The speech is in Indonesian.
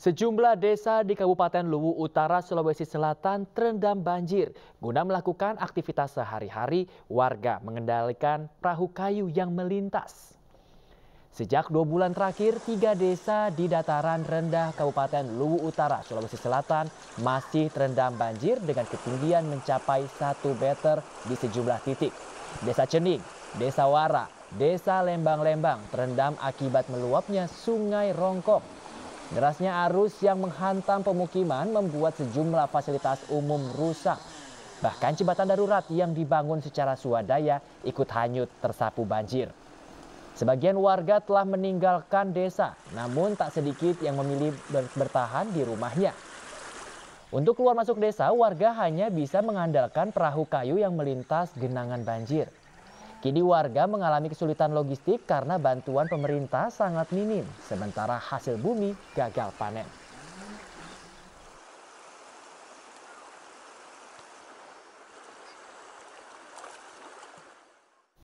Sejumlah desa di Kabupaten Luwu Utara, Sulawesi Selatan terendam banjir. Guna melakukan aktivitas sehari-hari, warga mengendalikan perahu kayu yang melintas. Sejak dua bulan terakhir, tiga desa di dataran rendah Kabupaten Luwu Utara, Sulawesi Selatan masih terendam banjir dengan ketinggian mencapai satu meter di sejumlah titik. Desa Cening, Desa Wara, Desa Lembang-Lembang terendam akibat meluapnya Sungai Rongkok Derasnya arus yang menghantam pemukiman membuat sejumlah fasilitas umum rusak. Bahkan jembatan darurat yang dibangun secara swadaya ikut hanyut tersapu banjir. Sebagian warga telah meninggalkan desa, namun tak sedikit yang memilih bertahan di rumahnya. Untuk keluar masuk desa, warga hanya bisa mengandalkan perahu kayu yang melintas genangan banjir. Kini warga mengalami kesulitan logistik karena bantuan pemerintah sangat minim, sementara hasil bumi gagal panen.